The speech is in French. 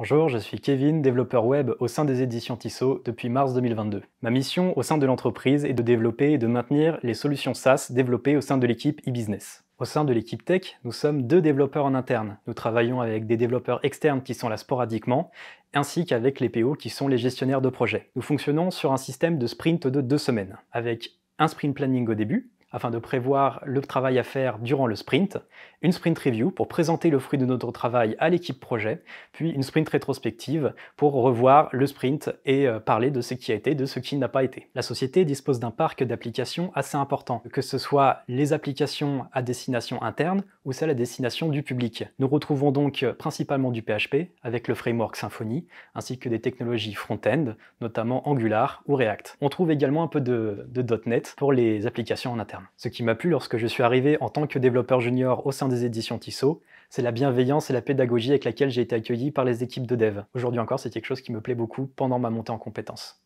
Bonjour, je suis Kevin, développeur web au sein des éditions Tissot depuis mars 2022. Ma mission au sein de l'entreprise est de développer et de maintenir les solutions SaaS développées au sein de l'équipe e-business. Au sein de l'équipe tech, nous sommes deux développeurs en interne. Nous travaillons avec des développeurs externes qui sont là sporadiquement, ainsi qu'avec les PO qui sont les gestionnaires de projet. Nous fonctionnons sur un système de sprint de deux semaines, avec un sprint planning au début, afin de prévoir le travail à faire durant le sprint, une sprint review pour présenter le fruit de notre travail à l'équipe projet, puis une sprint rétrospective pour revoir le sprint et euh, parler de ce qui a été, de ce qui n'a pas été. La société dispose d'un parc d'applications assez important, que ce soit les applications à destination interne ou celles à destination du public. Nous retrouvons donc euh, principalement du PHP avec le framework Symfony, ainsi que des technologies front-end, notamment Angular ou React. On trouve également un peu de, de .NET pour les applications en interne. Ce qui m'a plu lorsque je suis arrivé en tant que développeur junior au sein des éditions Tissot, c'est la bienveillance et la pédagogie avec laquelle j'ai été accueilli par les équipes de dev. Aujourd'hui encore, c'est quelque chose qui me plaît beaucoup pendant ma montée en compétence.